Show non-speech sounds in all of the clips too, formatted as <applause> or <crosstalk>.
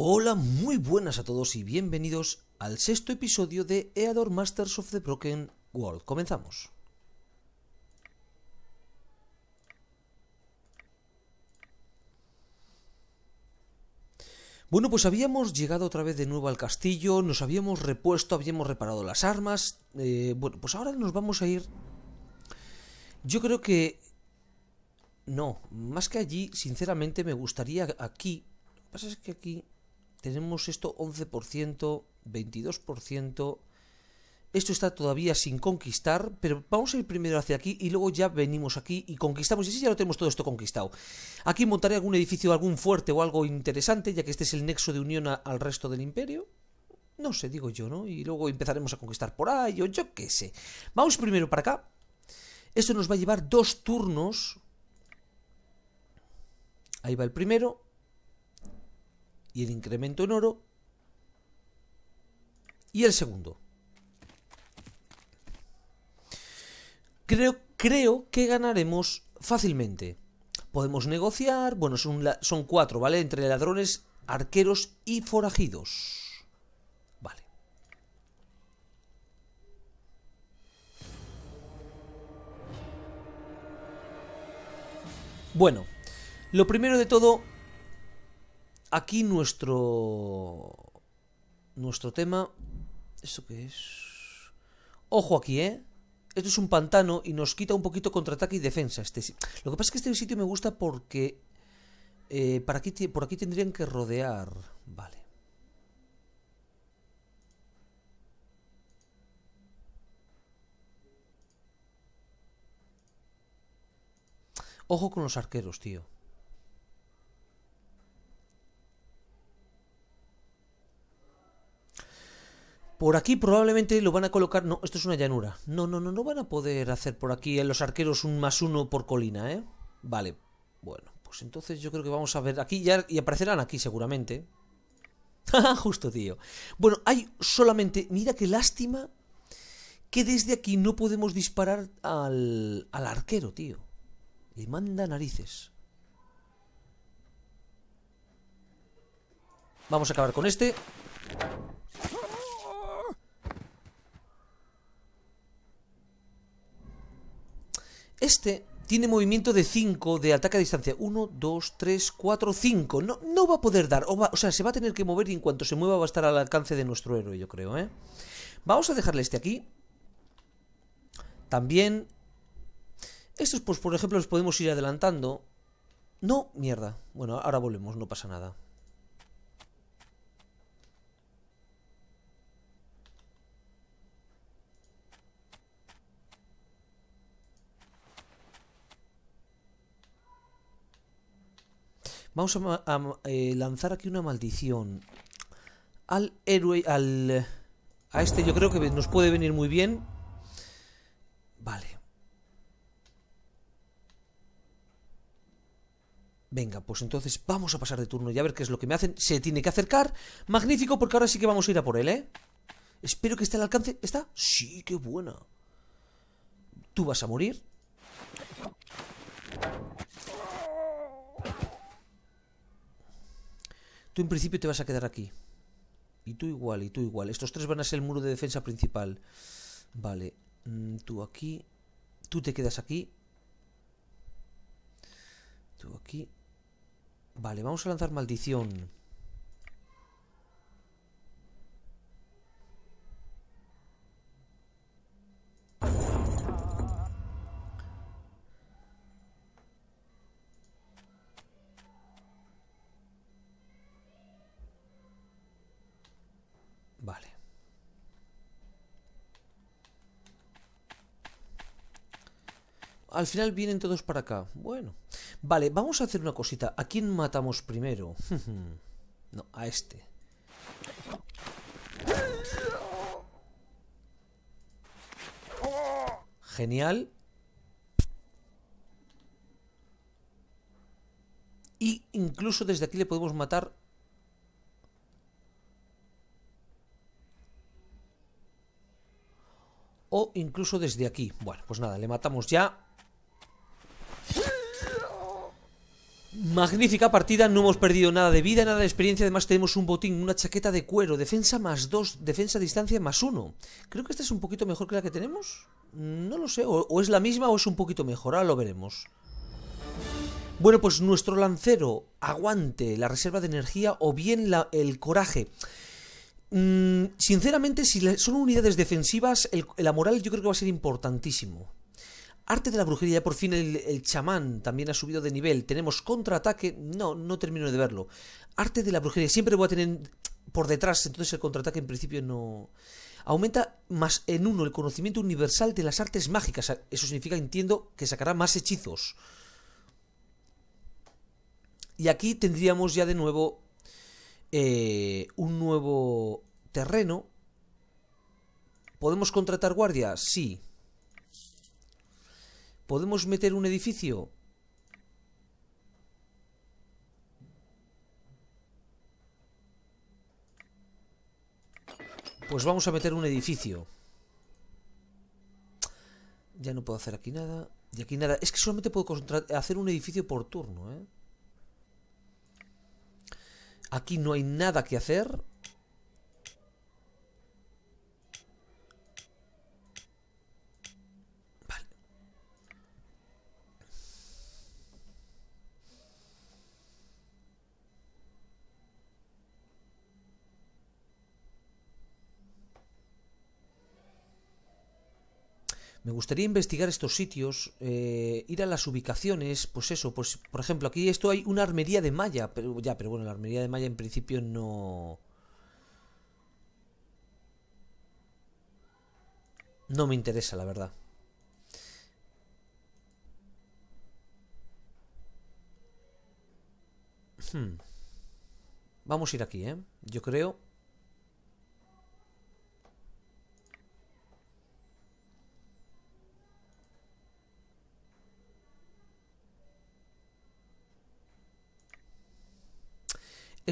Hola, muy buenas a todos y bienvenidos al sexto episodio de Eador Masters of the Broken World. Comenzamos. Bueno, pues habíamos llegado otra vez de nuevo al castillo, nos habíamos repuesto, habíamos reparado las armas. Eh, bueno, pues ahora nos vamos a ir... Yo creo que... No, más que allí, sinceramente me gustaría aquí... Lo que pasa es que aquí tenemos esto 11%, 22%. Esto está todavía sin conquistar, pero vamos a ir primero hacia aquí y luego ya venimos aquí y conquistamos. Y así ya lo tenemos todo esto conquistado. Aquí montaré algún edificio, algún fuerte o algo interesante, ya que este es el nexo de unión al resto del imperio. No sé, digo yo, ¿no? Y luego empezaremos a conquistar por ahí o yo qué sé. Vamos primero para acá. Esto nos va a llevar dos turnos. Ahí va el primero y el incremento en oro. Y el segundo. Creo, creo que ganaremos fácilmente. Podemos negociar, bueno, son, son cuatro, ¿vale? Entre ladrones, arqueros y forajidos. Vale. Bueno, lo primero de todo Aquí nuestro. Nuestro tema. ¿Esto qué es? Ojo aquí, ¿eh? Esto es un pantano y nos quita un poquito contraataque y defensa. Este. Lo que pasa es que este sitio me gusta porque. Eh, para aquí, por aquí tendrían que rodear. Vale. Ojo con los arqueros, tío. Por aquí probablemente lo van a colocar. No, esto es una llanura. No, no, no, no van a poder hacer por aquí en eh, los arqueros un más uno por colina, ¿eh? Vale. Bueno, pues entonces yo creo que vamos a ver. Aquí ya. Y aparecerán aquí seguramente. <laughs> Justo, tío. Bueno, hay solamente. Mira qué lástima. Que desde aquí no podemos disparar al, al arquero, tío. Le manda narices. Vamos a acabar con este. Este tiene movimiento de 5 de ataque a distancia. 1, 2, 3, 4, 5. No, no va a poder dar. O, o, sea, se va a tener que mover y en cuanto se mueva va a estar al alcance de nuestro héroe, yo creo, ¿eh? Vamos a dejarle este aquí. También. Estos, pues, por ejemplo, los podemos ir adelantando. No, mierda. Bueno, ahora volvemos, no pasa nada. Vamos a, eh, lanzar aquí una maldición. Al héroe, al... A este yo creo que nos puede venir muy bien. Vale. Venga, pues entonces vamos a pasar de turno y a ver qué es lo que me hacen. Se tiene que acercar. Magnífico, porque ahora sí que vamos a ir a por él, ¿eh? Espero que esté al alcance. ¿Está? Sí, qué buena. Tú vas a morir. Tú en principio te vas a quedar aquí. Y tú igual, y tú igual. Estos tres van a ser el muro de defensa principal. Vale. Mm, tú aquí. Tú te quedas aquí. Tú aquí. Vale, vamos a lanzar maldición. Al final vienen todos para acá. Bueno. Vale, vamos a hacer una cosita. ¿A quién matamos primero? <laughs> no, a este. Genial. Y incluso desde aquí le podemos matar o incluso desde aquí. Bueno, pues nada, le matamos ya Magnífica partida, no hemos perdido nada de vida, nada de experiencia, además tenemos un botín, una chaqueta de cuero, defensa más 2, defensa a distancia más 1. Creo que esta es un poquito mejor que la que tenemos. No lo sé, o, es la misma o es un poquito mejor, ahora lo veremos. Bueno, pues nuestro lancero aguante la reserva de energía o bien el coraje. Mm, sinceramente, si son unidades defensivas, la moral yo creo que va a ser importantísimo. Arte de la brujería, por fin el, chamán también ha subido de nivel. Tenemos contraataque, no, no termino de verlo. Arte de la brujería, siempre voy a tener por detrás, entonces el contraataque en principio no... Aumenta más en uno el conocimiento universal de las artes mágicas. Eso significa, entiendo, que sacará más hechizos. Y aquí tendríamos ya de nuevo eh, un nuevo terreno. ¿Podemos contratar guardias? Sí. ¿Podemos meter un edificio? Pues vamos a meter un edificio. Ya no puedo hacer aquí nada. Y aquí nada. Es que solamente puedo hacer un edificio por turno, ¿eh? Aquí no hay nada que hacer. Me gustaría investigar estos sitios, eh, ir a las ubicaciones, pues eso, pues por ejemplo, aquí esto hay una armería de malla, pero ya, pero bueno, la armería de malla en principio no... No me interesa, la verdad. Hmm. Vamos a ir aquí, ¿eh? Yo creo...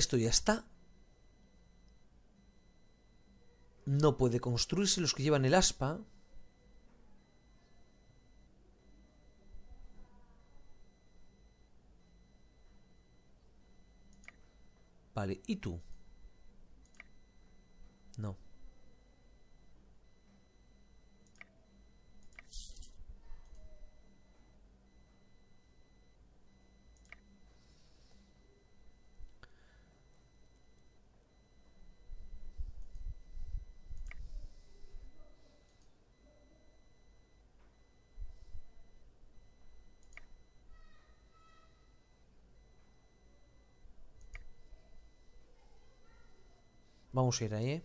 Esto ya está. No puede construirse los que llevan el aspa. Vale, ¿y tú? No. Vamos a ir ahí, eh.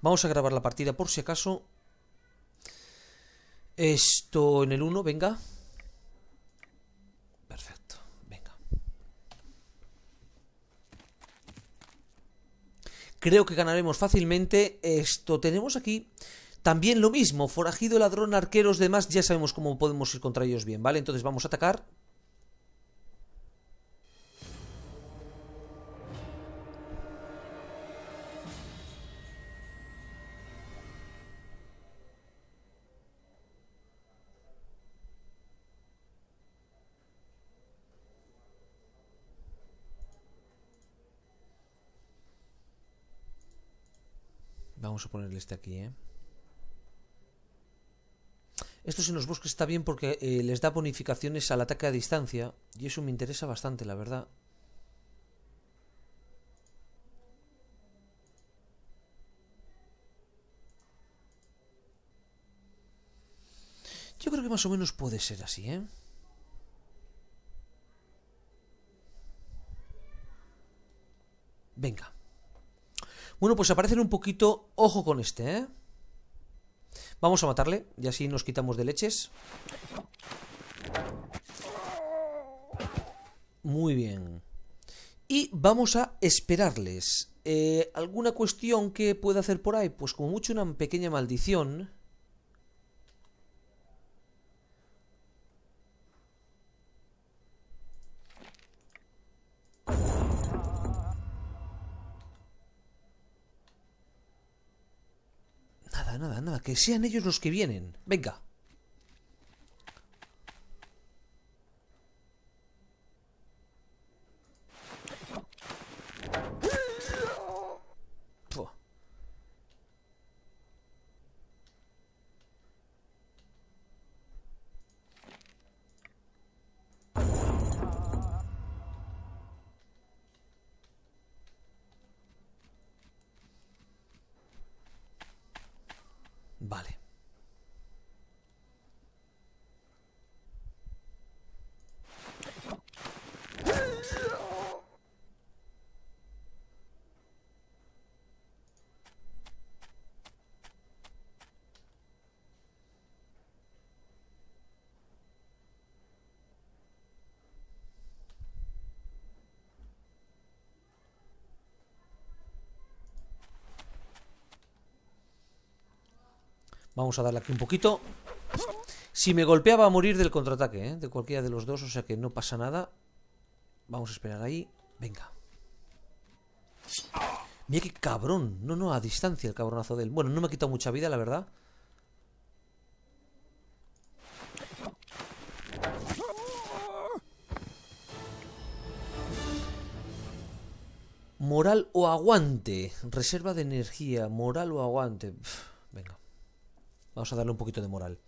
Vamos a grabar la partida por si acaso. Esto en el 1, venga. Perfecto, venga. Creo que ganaremos fácilmente. Esto tenemos aquí... También lo mismo, forajido, ladrón, arqueros, demás, ya sabemos cómo podemos ir contra ellos bien, ¿vale? Entonces vamos a atacar Vamos a ponerle este aquí, ¿eh? Estos en los bosques está bien porque eh, les da bonificaciones al ataque a distancia. Y eso me interesa bastante, la verdad. Yo creo que más o menos puede ser así, ¿eh? Venga. Bueno, pues aparecen un poquito. Ojo con este, ¿eh? Vamos a matarle y así nos quitamos de leches. Muy bien. Y vamos a esperarles. Eh, ¿Alguna cuestión que pueda hacer por ahí? Pues como mucho una pequeña maldición. que sean ellos los que vienen. Venga. Vamos a darle aquí un poquito. Si me golpeaba a morir del contraataque, ¿eh? De cualquiera de los dos, o sea que no pasa nada. Vamos a esperar ahí. Venga. Mira qué cabrón. No, no, a distancia el cabronazo de él. Bueno, no me ha quitado mucha vida, la verdad. Moral o aguante. Reserva de energía. Moral o aguante. Vamos a darle un poquito de moral.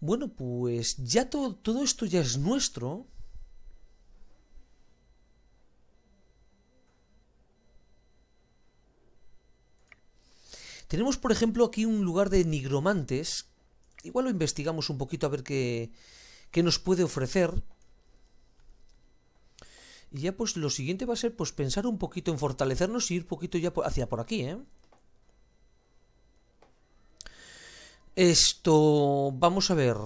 Bueno, pues ya todo, esto ya es nuestro. Tenemos, por ejemplo, aquí un lugar de nigromantes. Igual lo investigamos un poquito a ver qué, qué nos puede ofrecer. Y ya pues lo siguiente va a ser pues pensar un poquito en fortalecernos y ir poquito ya hacia por aquí, ¿eh? Esto... Vamos a ver...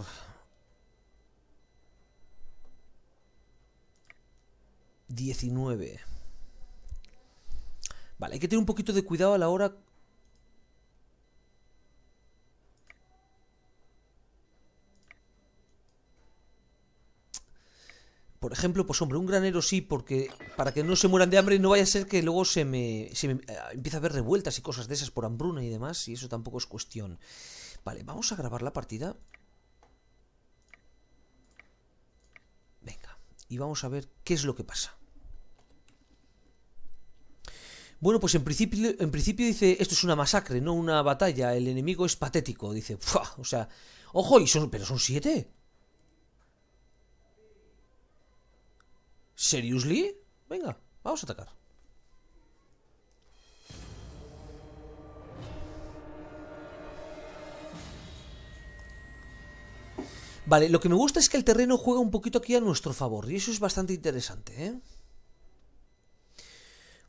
19. Vale, hay que tener un poquito de cuidado a la hora Por ejemplo, pues hombre, un granero sí, porque para que no se mueran de hambre y no vaya a ser que luego se me, se me eh, empieza a haber revueltas y cosas de esas por hambruna y demás, y eso tampoco es cuestión. Vale, vamos a grabar la partida. Venga, y vamos a ver qué es lo que pasa. Bueno, pues en principio, en principio dice, esto es una masacre, no una batalla, el enemigo es patético, dice, o sea, ojo, y son, pero son siete. ¿Seriously? Venga, vamos a atacar. Vale, lo que me gusta es que el terreno juega un poquito aquí a nuestro favor. Y eso es bastante interesante, ¿eh?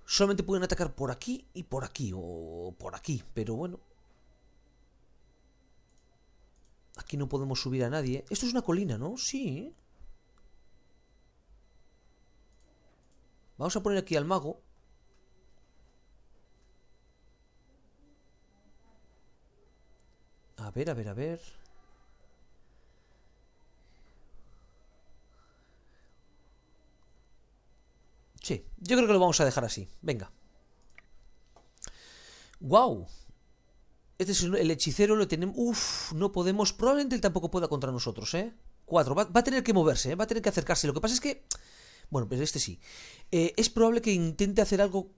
Solamente pueden atacar por aquí y por aquí, o por aquí, pero bueno. Aquí no podemos subir a nadie. Esto es una colina, ¿no? Sí. ¿eh? Vamos a poner aquí al mago. A ver, a ver, a ver. Sí, yo creo que lo vamos a dejar así. Venga. ¡Guau! Este es el hechicero, lo tenemos... Uf, no podemos... Probablemente él tampoco pueda contra nosotros, ¿eh? Cuatro. Va, a tener que moverse, ¿eh? va a tener que acercarse. Lo que pasa es que... Bueno, pues este sí. Eh, es probable que intente hacer algo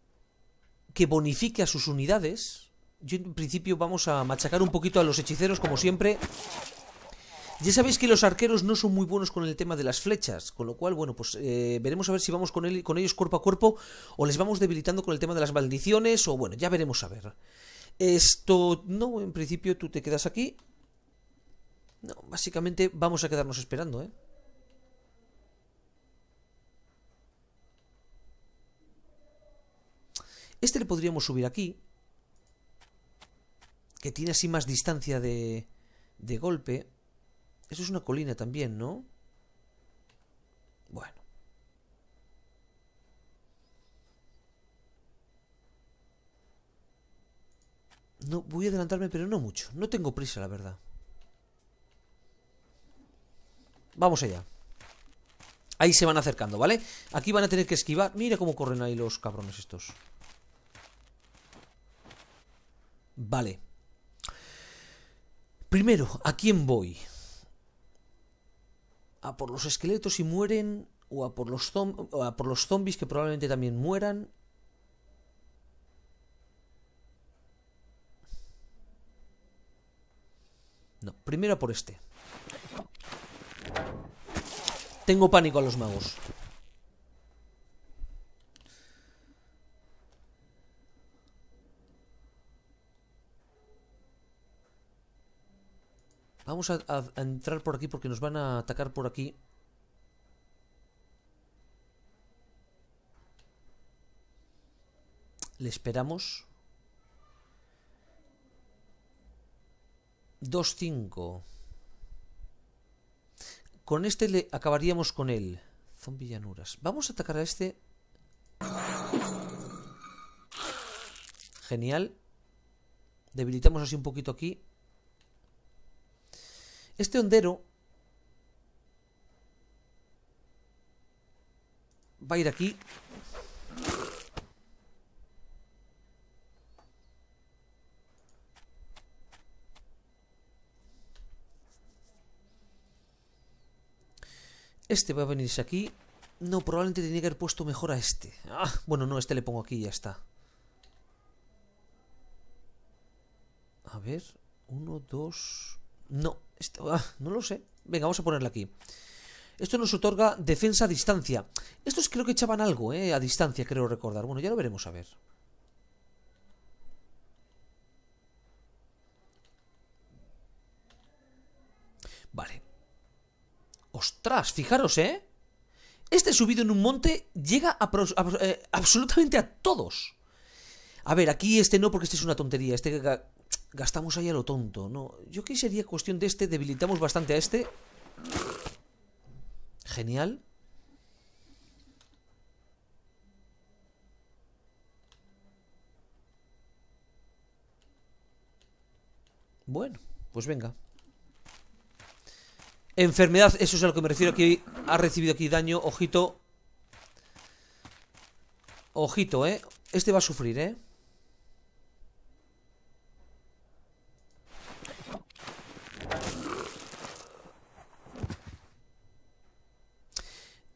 que bonifique a sus unidades. Yo en principio vamos a machacar un poquito a los hechiceros, como siempre. Ya sabéis que los arqueros no son muy buenos con el tema de las flechas, con lo cual, bueno, pues eh, veremos a ver si vamos con, él, con ellos cuerpo a cuerpo o les vamos debilitando con el tema de las maldiciones o bueno, ya veremos a ver. Esto, no, en principio tú te quedas aquí. No, básicamente vamos a quedarnos esperando, ¿eh? Este le podríamos subir aquí. Que tiene así más distancia de, de golpe. Eso es una colina también, ¿no? Bueno. No, voy a adelantarme, pero no mucho. No tengo prisa, la verdad. Vamos allá. Ahí se van acercando, ¿vale? Aquí van a tener que esquivar. Mira cómo corren ahí los cabrones estos. Vale. Primero, ¿a quién voy? ¿A por los esqueletos y mueren? ¿O a por los, o a por los zombies que probablemente también mueran? No, primero a por este. Tengo pánico a los magos. Vamos a, entrar por aquí porque nos van a atacar por aquí. Le esperamos. Dos, cinco. Con este le acabaríamos con él. Zombie llanuras. Vamos a atacar a este. Genial. Debilitamos así un poquito aquí. Este hondero va a ir aquí. Este va a venirse aquí. No, probablemente tenía que haber puesto mejor a este. Ah, bueno, no, este le pongo aquí y ya está. A ver, uno, dos... No, este, ah, no lo sé. Venga, vamos a ponerle aquí. Esto nos otorga defensa a distancia. Estos creo que echaban algo, ¿eh? A distancia, creo recordar. Bueno, ya lo veremos a ver. Vale. ¡Ostras! Fijaros, ¿eh? Este subido en un monte llega a eh, absolutamente a todos. A ver, aquí este no, porque este es una tontería. Este gastamos ahí a lo tonto. No, yo que sería cuestión de este, debilitamos bastante a este. Genial. Bueno, pues venga. Enfermedad, eso es a lo que me refiero aquí ha recibido aquí daño, ojito. Ojito, ¿eh? Este va a sufrir, ¿eh?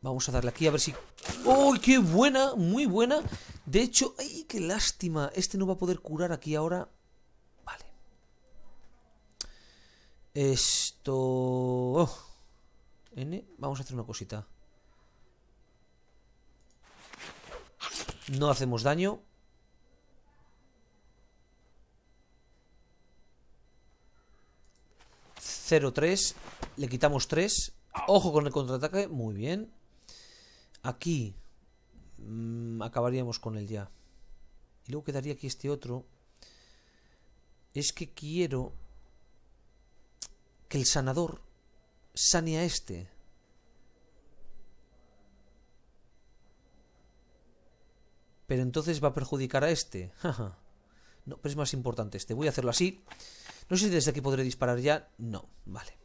Vamos a darle aquí a ver si... ¡Oh, qué buena! Muy buena. De hecho... ¡Ay, qué lástima! Este no va a poder curar aquí ahora. Vale. Esto... Oh, N. Vamos a hacer una cosita. No hacemos daño. Cero, tres. Le quitamos 3. Ojo con el contraataque. Muy bien. Aquí mm, acabaríamos con el ya. Y luego quedaría aquí este otro. Es que quiero que el sanador sane a este. Pero entonces va a perjudicar a este. <laughs> no, pero es más importante este. Voy a hacerlo así. No sé si desde aquí podré disparar ya. No, vale.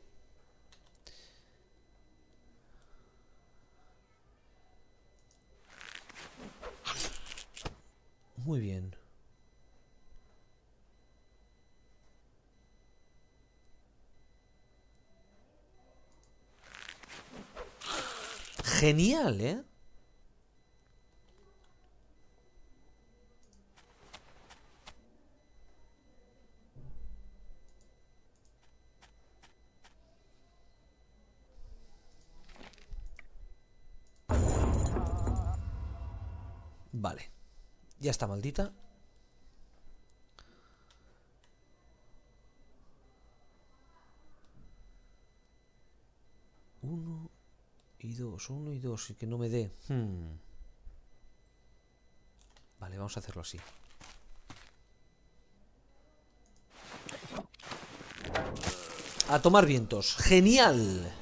Muy bien. Genial, ¿eh? Vale. Ya está maldita. Uno y dos, uno y dos, y que no me dé. Hmm. Vale, vamos a hacerlo así. A tomar vientos. ¡Genial!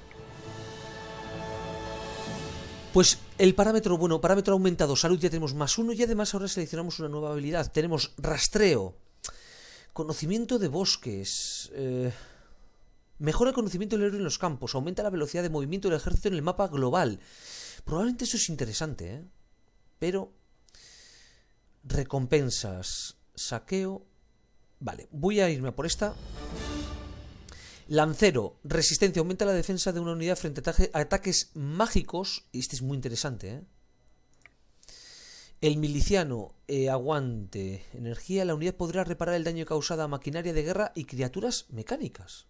Pues el parámetro, bueno, parámetro aumentado, salud ya tenemos más uno y además ahora seleccionamos una nueva habilidad. Tenemos rastreo, conocimiento de bosques, eh, mejora el conocimiento del héroe en los campos, aumenta la velocidad de movimiento del ejército en el mapa global. Probablemente eso es interesante, ¿eh? Pero recompensas, saqueo... Vale, voy a irme a por esta... Lancero, resistencia, aumenta la defensa de una unidad frente a ataques mágicos. Este es muy interesante, ¿eh? El miliciano, eh, aguante, energía, la unidad podrá reparar el daño causado a maquinaria de guerra y criaturas mecánicas.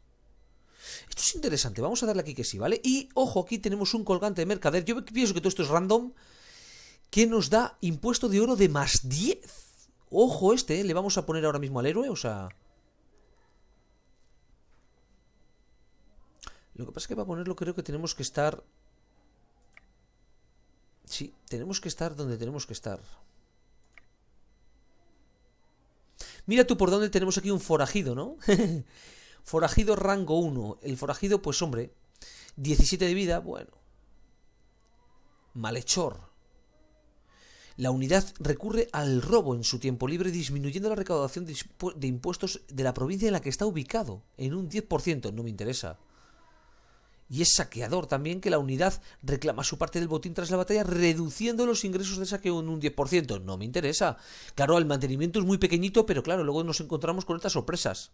Esto es interesante, vamos a darle aquí que sí, ¿vale? Y ojo, aquí tenemos un colgante de mercader. Yo pienso que todo esto es random. Que nos da impuesto de oro de más 10. Ojo, este, ¿eh? le vamos a poner ahora mismo al héroe, o sea. Lo que pasa es que para ponerlo creo que tenemos que estar... Sí, tenemos que estar donde tenemos que estar. Mira tú por dónde tenemos aquí un forajido, ¿no? <laughs> forajido rango 1. El forajido, pues hombre, 17 de vida, bueno. Malhechor. La unidad recurre al robo en su tiempo libre, disminuyendo la recaudación de impuestos de la provincia en la que está ubicado en un 10%. No me interesa. Y es saqueador también que la unidad reclama su parte del botín tras la batalla reduciendo los ingresos de saqueo en un 10%. No me interesa. Claro, el mantenimiento es muy pequeñito, pero claro, luego nos encontramos con otras sorpresas.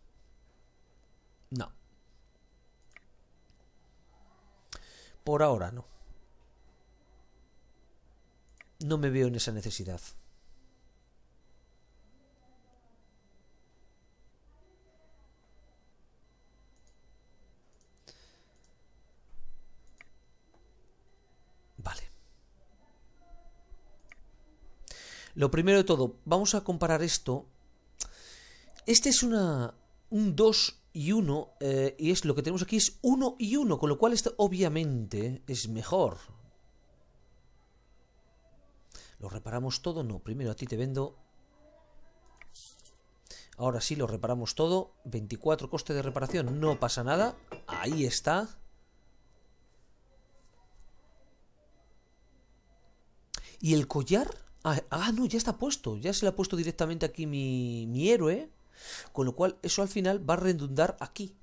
No. Por ahora no. No me veo en esa necesidad. Lo primero de todo, vamos a comparar esto. Este es una, un 2 y 1, eh, y es lo que tenemos aquí es 1 y 1, con lo cual este obviamente es mejor. ¿Lo reparamos todo? No, primero a ti te vendo. Ahora sí, lo reparamos todo. 24 coste de reparación, no pasa nada. Ahí está. ¿Y el collar? Ah, ah, no, ya está puesto. Ya se le ha puesto directamente aquí mi, mi héroe. Con lo cual, eso al final va a redundar aquí.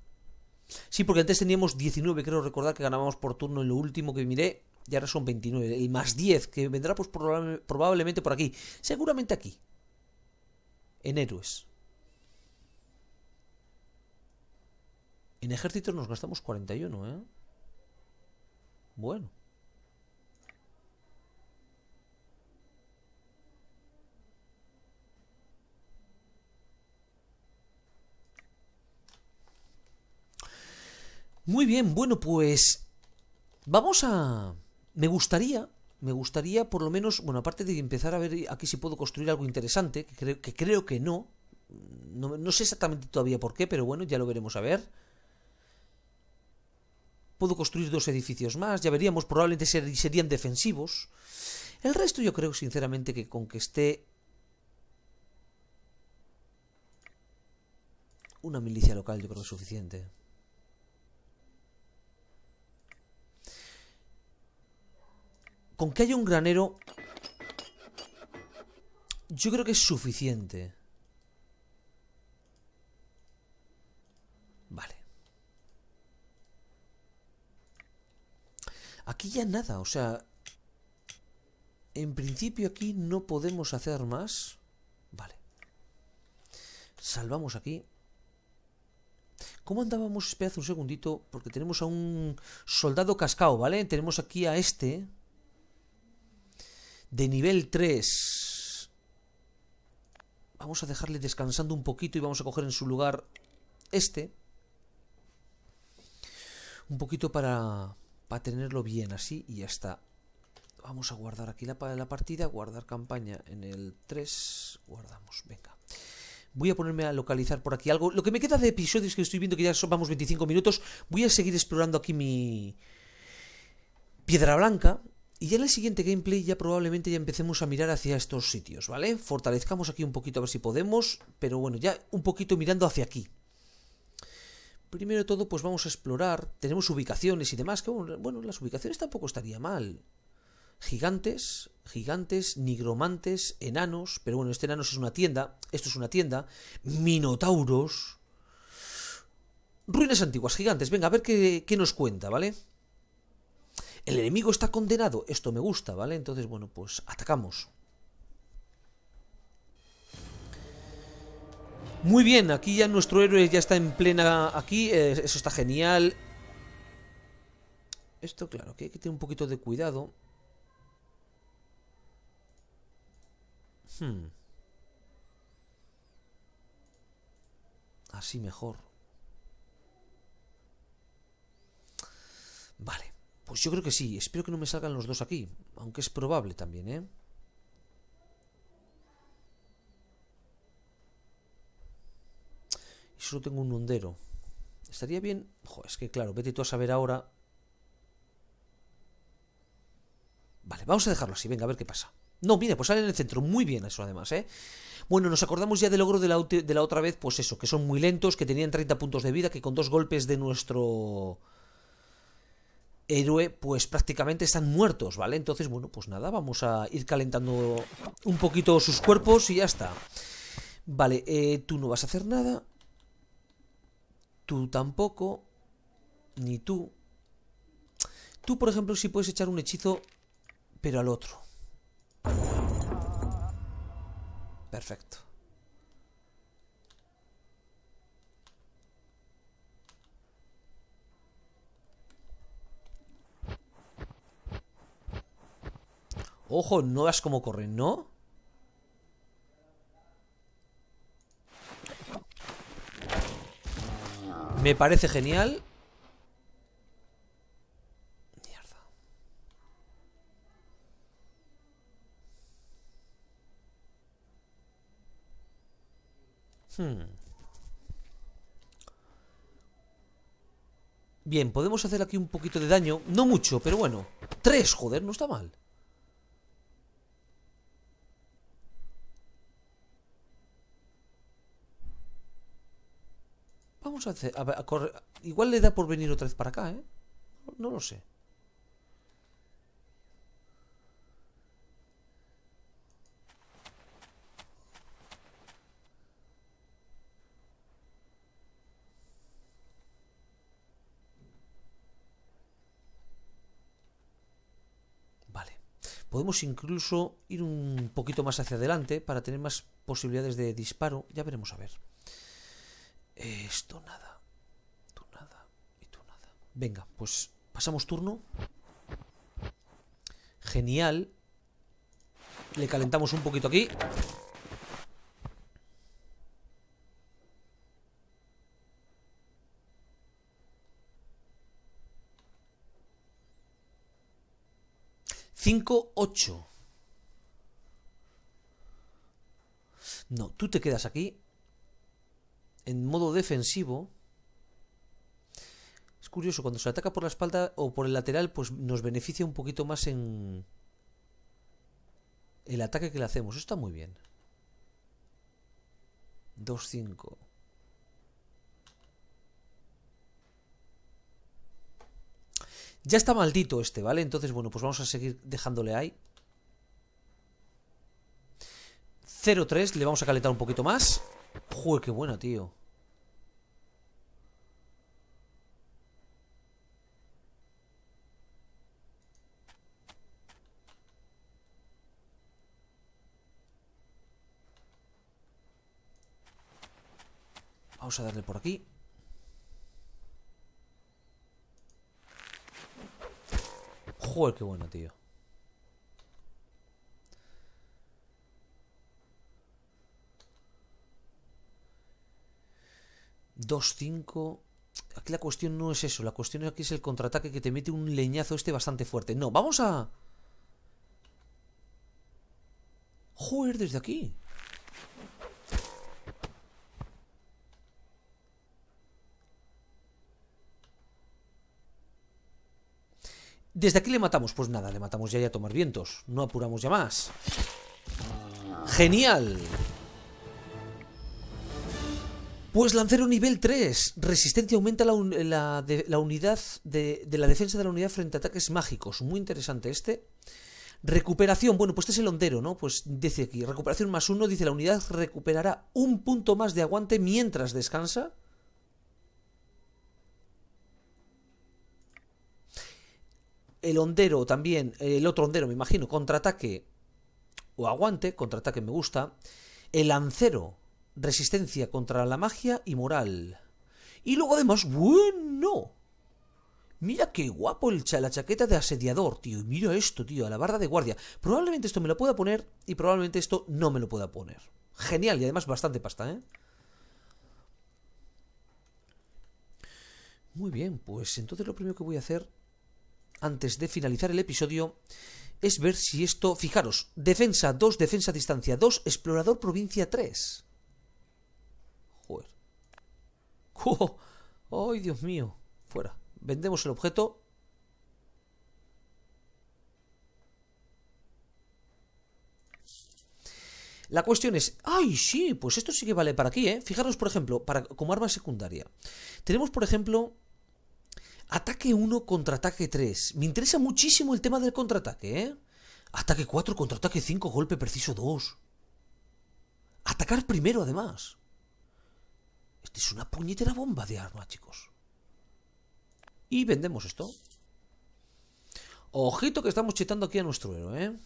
Sí, porque antes teníamos 19, creo recordar que ganábamos por turno en lo último que miré. Y ahora son 29. y más 10, que vendrá pues probablemente por aquí. Seguramente aquí. En héroes. En ejércitos nos gastamos 41, ¿eh? Bueno. Muy bien, bueno, pues... Vamos a... Me gustaría... Me gustaría por lo menos, bueno, aparte de empezar a ver aquí si puedo construir algo interesante, que creo que, creo que no. no, sé exactamente todavía por qué, pero bueno, ya lo veremos a ver puedo construir dos edificios más, ya veríamos, probablemente serían defensivos. El resto yo creo sinceramente que con que esté una milicia local yo creo que es suficiente. Con que haya un granero... Yo creo que es suficiente. Vale. Aquí ya nada, o sea... En principio aquí no podemos hacer más. Vale. Salvamos aquí. ¿Cómo andábamos? Esperad un segundito, porque tenemos a un soldado cascado, ¿vale? Tenemos aquí a este de nivel 3. Vamos a dejarle descansando un poquito y vamos a coger en su lugar este. Un poquito para, para tenerlo bien así y ya está. Vamos a guardar aquí la, la partida, guardar campaña en el 3. Guardamos, venga. Voy a ponerme a localizar por aquí algo. Lo que me queda de episodios que estoy viendo que ya son, vamos, 25 minutos. Voy a seguir explorando aquí mi... Piedra Blanca y ya en el siguiente gameplay ya probablemente ya empecemos a mirar hacia estos sitios, ¿vale? Fortalezcamos aquí un poquito a ver si podemos, pero bueno, ya un poquito mirando hacia aquí. Primero de todo, pues vamos a explorar, tenemos ubicaciones y demás, que bueno, las ubicaciones tampoco estaría mal. Gigantes, gigantes, nigromantes, enanos, pero bueno, este enanos es una tienda, esto es una tienda, minotauros... Ruinas antiguas, gigantes, venga, a ver qué, nos cuenta, ¿vale? vale el enemigo está condenado. Esto me gusta, ¿vale? Entonces, bueno, pues atacamos. Muy bien, aquí ya nuestro héroe ya está en plena... Aquí, eh, eso está genial. Esto, claro, que hay que tener un poquito de cuidado. Hmm. Así mejor. Vale. Pues yo creo que sí. Espero que no me salgan los dos aquí. Aunque es probable también, ¿eh? Y solo tengo un hondero. Estaría bien... es que claro, vete tú a saber ahora... Vale, vamos a dejarlo así. Venga, a ver qué pasa. No, mira, pues sale en el centro. Muy bien eso, además, ¿eh? Bueno, nos acordamos ya del logro de la, de la otra vez, pues eso, que son muy lentos, que tenían 30 puntos de vida, que con dos golpes de nuestro héroe, pues prácticamente están muertos, ¿vale? Entonces, bueno, pues nada, vamos a ir calentando un poquito sus cuerpos y ya está. Vale, eh, tú no vas a hacer nada. Tú tampoco. Ni tú. Tú, por ejemplo, si puedes echar un hechizo, pero al otro. Perfecto. Ojo, no veas como corren, ¿no? Me parece genial. Mierda. Hmm. Bien, podemos hacer aquí un poquito de daño. No mucho, pero bueno. Tres, joder, no está mal. Vamos a hacer... Igual le da por venir otra vez para acá, ¿eh? No lo sé. Vale Podemos incluso ir un poquito más hacia adelante para tener más posibilidades de disparo. Ya veremos a ver. Esto nada. Tú nada. Y tú nada. Venga, pues pasamos turno. Genial. Le calentamos un poquito aquí. Cinco, ocho. No, tú te quedas aquí en modo defensivo. Es curioso, cuando se ataca por la espalda o por el lateral, pues nos beneficia un poquito más en el ataque que le hacemos. Está muy bien. 2-5. Ya está maldito este, ¿vale? Entonces, bueno, pues vamos a seguir dejándole ahí. 0-3, le vamos a calentar un poquito más. Joder, qué bueno, tío. Vamos a darle por aquí. Joder, qué bueno, tío. 2-5. Aquí la cuestión no es eso. La cuestión es aquí es el contraataque que te mete un leñazo este bastante fuerte. No, vamos a... Joder, desde aquí. ¿Desde aquí le matamos? Pues nada, le matamos ya y a tomar vientos. No apuramos ya más. ¡Genial! Pues Lancero nivel 3. Resistencia aumenta la, unidad de, de, la defensa de la unidad frente a ataques mágicos. Muy interesante este. Recuperación. Bueno, pues este es el hondero, ¿no? Pues dice aquí. Recuperación más uno. Dice la unidad recuperará un punto más de aguante mientras descansa. El hondero también. El otro hondero, me imagino. Contraataque o aguante. Contraataque me gusta. El lancero resistencia contra la magia y moral. Y luego además, bueno. Mira qué guapo el la chaqueta de asediador, tío. Y mira esto, tío, a la barra de guardia. Probablemente esto me lo pueda poner y probablemente esto no me lo pueda poner. Genial, y además bastante pasta, ¿eh? Muy bien, pues entonces lo primero que voy a hacer antes de finalizar el episodio es ver si esto... Fijaros, defensa 2, defensa distancia 2, explorador provincia 3. <laughs> ¡Oh! ¡Ay, Dios mío! Fuera. Vendemos el objeto. La cuestión es, ¡ay, sí! Pues esto sí que vale para aquí, ¿eh? Fijaros, por ejemplo, para, como arma secundaria. Tenemos, por ejemplo, ataque 1, contraataque 3. Me interesa muchísimo el tema del contraataque, ¿eh? Ataque 4, contraataque 5, golpe preciso 2. Atacar primero, además. Esta es una puñetera bomba de arma, chicos. Y vendemos esto. Ojito que estamos chetando aquí a nuestro héroe, ¿eh?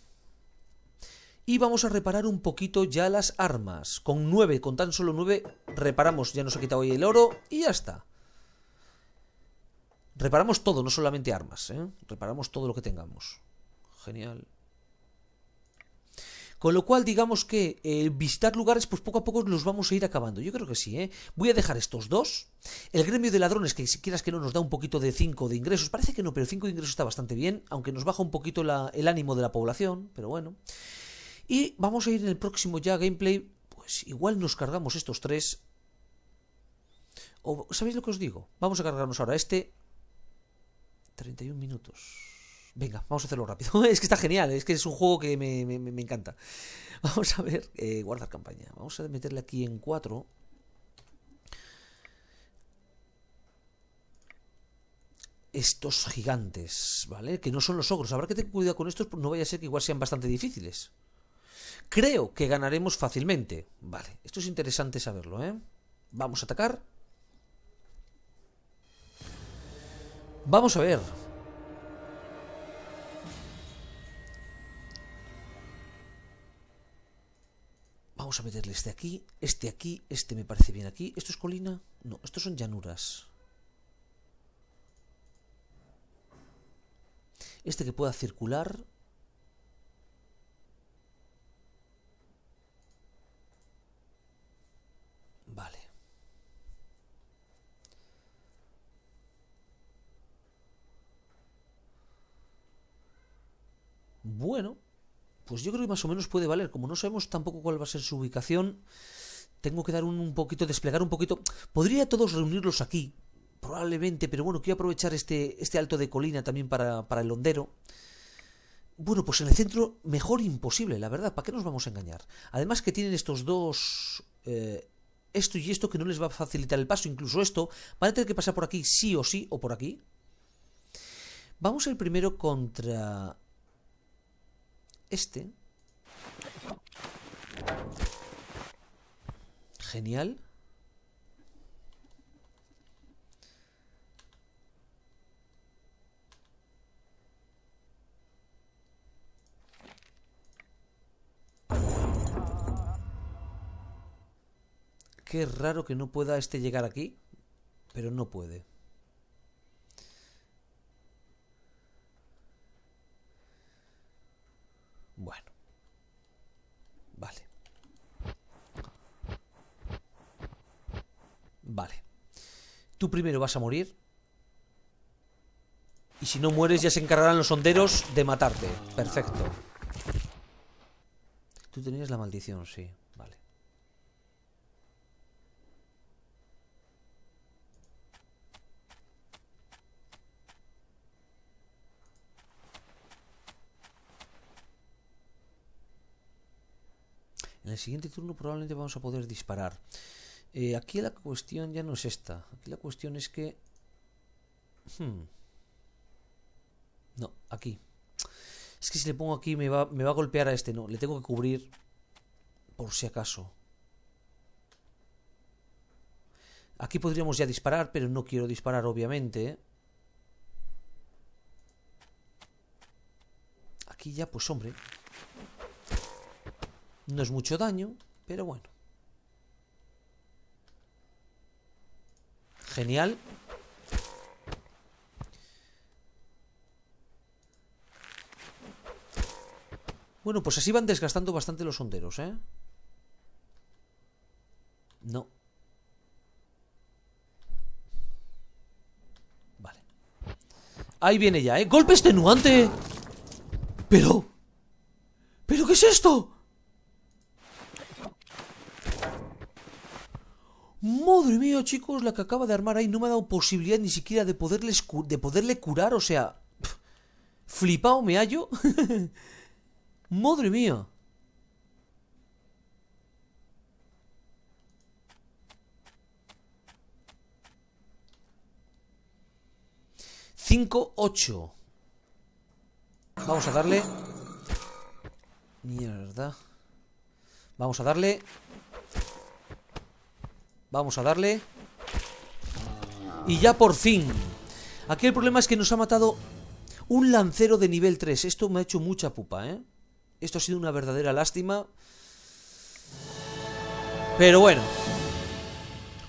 Y vamos a reparar un poquito ya las armas. Con nueve, con tan solo nueve reparamos. Ya nos ha quitado ahí el oro y ya está. Reparamos todo, no solamente armas, ¿eh? Reparamos todo lo que tengamos. Genial. Con lo cual, digamos que eh, visitar lugares, pues poco a poco los vamos a ir acabando. Yo creo que sí, ¿eh? Voy a dejar estos dos. El gremio de ladrones, que si quieras que no, nos da un poquito de 5 de ingresos. Parece que no, pero 5 de ingresos está bastante bien, aunque nos baja un poquito el ánimo de la población, pero bueno. Y vamos a ir en el próximo ya gameplay. Pues igual nos cargamos estos tres. O, ¿Sabéis lo que os digo? Vamos a cargarnos ahora este. 31 minutos. Venga, vamos a hacerlo rápido. <laughs> es que está genial, es que es un juego que me, encanta. <laughs> Vamos a ver, eh, guardar campaña. Vamos a meterle aquí en 4. Estos gigantes, ¿vale? Que no son los ogros. Habrá que tener cuidado con estos, no vaya a ser que igual sean bastante difíciles. Creo que ganaremos fácilmente. Vale, esto es interesante saberlo, ¿eh? Vamos a atacar. Vamos a ver. Vamos a meterle este aquí, este aquí, este me parece bien aquí. ¿Esto es colina? No, estos son llanuras. Este que pueda circular. Vale. Bueno. Pues yo creo que más o menos puede valer. Como no sabemos tampoco cuál va a ser su ubicación, tengo que dar un, poquito, desplegar un poquito. Podría todos reunirlos aquí, probablemente, pero bueno, quiero aprovechar este, este alto de colina también para, el hondero. Bueno, pues en el centro mejor imposible, la verdad, ¿para qué nos vamos a engañar? Además que tienen estos dos... Eh, esto y esto que no les va a facilitar el paso, incluso esto, van a tener que pasar por aquí sí o sí, o por aquí. Vamos el primero contra este. Genial. Qué raro que no pueda este llegar aquí, pero no puede. Vale. Tú primero vas a morir. Y si no mueres ya se encargarán los honderos de matarte. Perfecto. Tú tenías la maldición, sí. Vale. En el siguiente turno probablemente vamos a poder disparar. Eh, aquí la cuestión ya no es esta. Aquí la cuestión es que... Hmm, no, aquí. Es que si le pongo aquí me me va a golpear a este. No, le tengo que cubrir por si acaso. Aquí podríamos ya disparar, pero no quiero disparar, obviamente. Aquí ya, pues hombre. No es mucho daño, pero bueno. Genial. Bueno, pues así van desgastando bastante los honderos, ¿eh? No. Vale. Ahí viene ya, ¿eh? ¡Golpe extenuante! Pero... ¿Pero qué es esto? Madre mía, chicos, la que acaba de armar ahí no me ha dado posibilidad ni siquiera de, de poderle curar, o sea... ¡Flipao me hallo. <laughs> Madre mía. 5-8 Vamos a darle... Mierda. Vamos a darle Vamos a darle Y ya por fin Aquí el problema es que nos ha matado Un lancero de nivel 3 Esto me ha hecho mucha pupa, ¿eh? Esto ha sido una verdadera lástima Pero bueno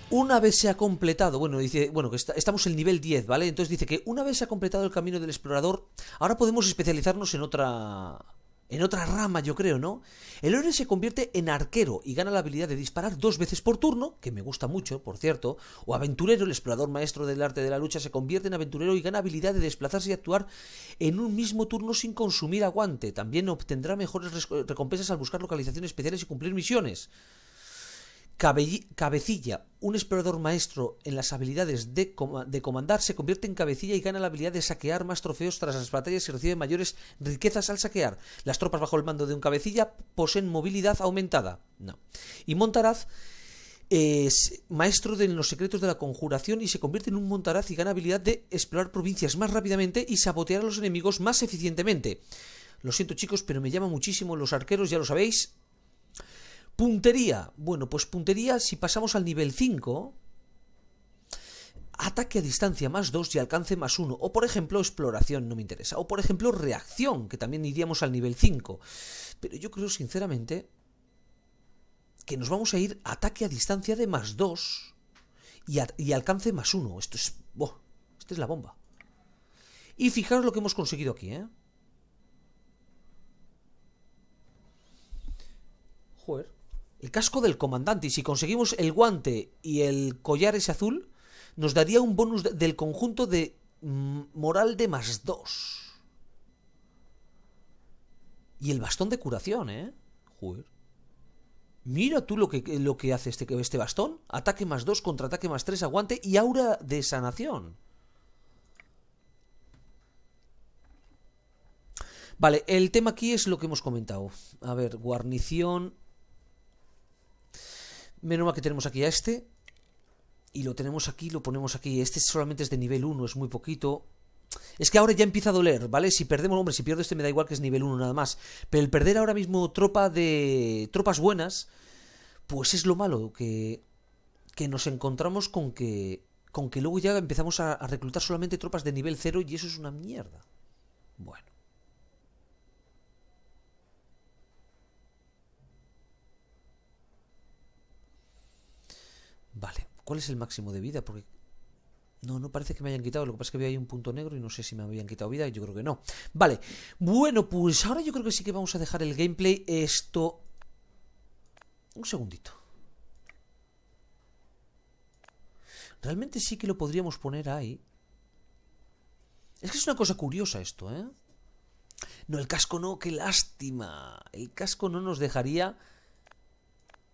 una vez se ha completado, bueno, dice, bueno, que estamos en el nivel 10, ¿vale? Entonces dice que una vez se ha completado el camino del explorador, ahora podemos especializarnos en otra en otra rama, yo creo, ¿no? El héroe se convierte en arquero y gana la habilidad de disparar dos veces por turno, que me gusta mucho, por cierto, o aventurero, el explorador maestro del arte de la lucha, se convierte en aventurero y gana habilidad de desplazarse y actuar en un mismo turno sin consumir aguante. También obtendrá mejores recompensas al buscar localizaciones especiales y cumplir misiones cabecilla, un explorador maestro en las habilidades de, comandar, se convierte en cabecilla y gana la habilidad de saquear más trofeos tras las batallas y recibe mayores riquezas al saquear. Las tropas bajo el mando de un cabecilla poseen movilidad aumentada. No. Y Montaraz es maestro de los secretos de la conjuración y se convierte en un montaraz y gana habilidad de explorar provincias más rápidamente y sabotear a los enemigos más eficientemente. Lo siento chicos, pero me llama muchísimo los arqueros, ya lo sabéis, Puntería. Bueno, pues puntería, si pasamos al nivel 5, ataque a distancia más 2 y alcance más 1. O por ejemplo, exploración, no me interesa. O por ejemplo, reacción, que también iríamos al nivel 5. Pero yo creo sinceramente que nos vamos a ir ataque a distancia de más 2 y, alcance más 1. Esto es... Oh, esta es la bomba. Y fijaros lo que hemos conseguido aquí, ¿eh? Joder. El casco del comandante. Y si conseguimos el guante y el collar ese azul, nos daría un bonus del conjunto de mm, moral de más 2. Y el bastón de curación, ¿eh? Joder. Mira tú lo que, lo que hace este, este bastón. Ataque más 2, contraataque más 3, aguante y aura de sanación. Vale, el tema aquí es lo que hemos comentado. A ver, guarnición, Menoma que tenemos aquí a este. Y lo tenemos aquí, lo ponemos aquí. Este solamente es de nivel 1, es muy poquito. Es que ahora ya empieza a doler, ¿vale? Si perdemos, hombre, si pierdo este me da igual que es nivel 1 nada más. Pero el perder ahora mismo tropa de. tropas buenas. Pues es lo malo, que. que nos encontramos con que. con que luego ya empezamos a, a reclutar solamente tropas de nivel 0 y eso es una mierda. Bueno. Vale, ¿cuál es el máximo de vida? Porque no, no parece que me hayan quitado. Lo que pasa es que había ahí un punto negro y no sé si me habían quitado vida. Y Yo creo que no. Vale. Bueno, pues ahora yo creo que sí que vamos a dejar el gameplay. Esto... Un segundito. Realmente sí que lo podríamos poner ahí. Es que es una cosa curiosa esto, ¿eh? No, el casco no, qué lástima. El casco no nos dejaría...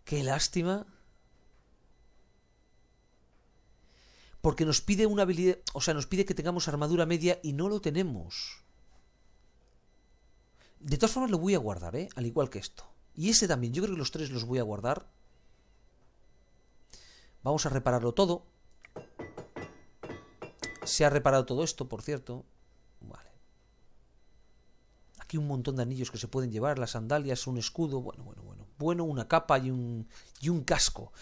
Qué lástima. porque nos pide una habilidad, o sea, nos pide que tengamos armadura media y no lo tenemos. De todas formas lo voy a guardar, ¿eh? Al igual que esto. Y ese también, yo creo que los tres los voy a guardar. Vamos a repararlo todo. Se ha reparado todo esto, por cierto. Vale. Aquí un montón de anillos que se pueden llevar, las sandalias, un escudo, bueno, bueno, bueno. Bueno, una capa y un, y un casco.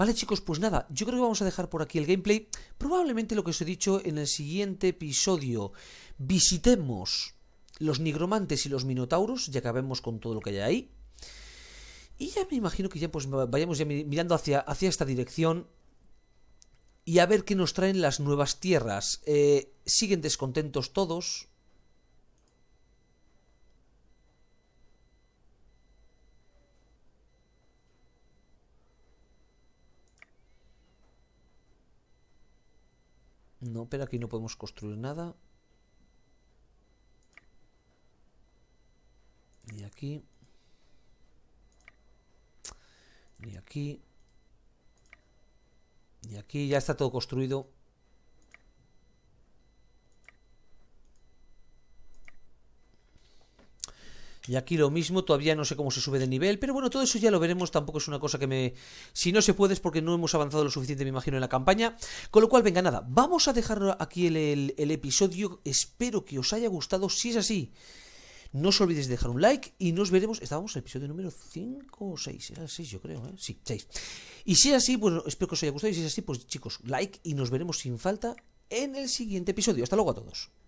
Vale chicos, pues nada, yo creo que vamos a dejar por aquí el gameplay. Probablemente lo que os he dicho en el siguiente episodio. Visitemos los nigromantes y los minotauros, ya acabemos con todo lo que hay ahí. Y ya me imagino que ya pues vayamos mirando hacia, hacia esta dirección y a ver qué nos traen las nuevas tierras. Eh, siguen descontentos todos, No, pero aquí no podemos construir nada. Ni aquí. Ni aquí. Ni aquí. Ya está todo construido. Y aquí lo mismo, todavía no sé cómo se sube de nivel, pero bueno, todo eso ya lo veremos, tampoco es una cosa que me... Si no se puede es porque no hemos avanzado lo suficiente, me imagino, en la campaña. Con lo cual, venga, nada, vamos a dejar aquí el, episodio, espero que os haya gustado, si es así. No os olvidéis de dejar un like y nos veremos. Estábamos en el episodio número 5 o 6. Era el 6, yo creo, ¿eh? Sí, 6. Y si es así, bueno, espero que os haya gustado. Y si es así, pues chicos, like y nos veremos sin falta en el siguiente episodio. Hasta luego a todos.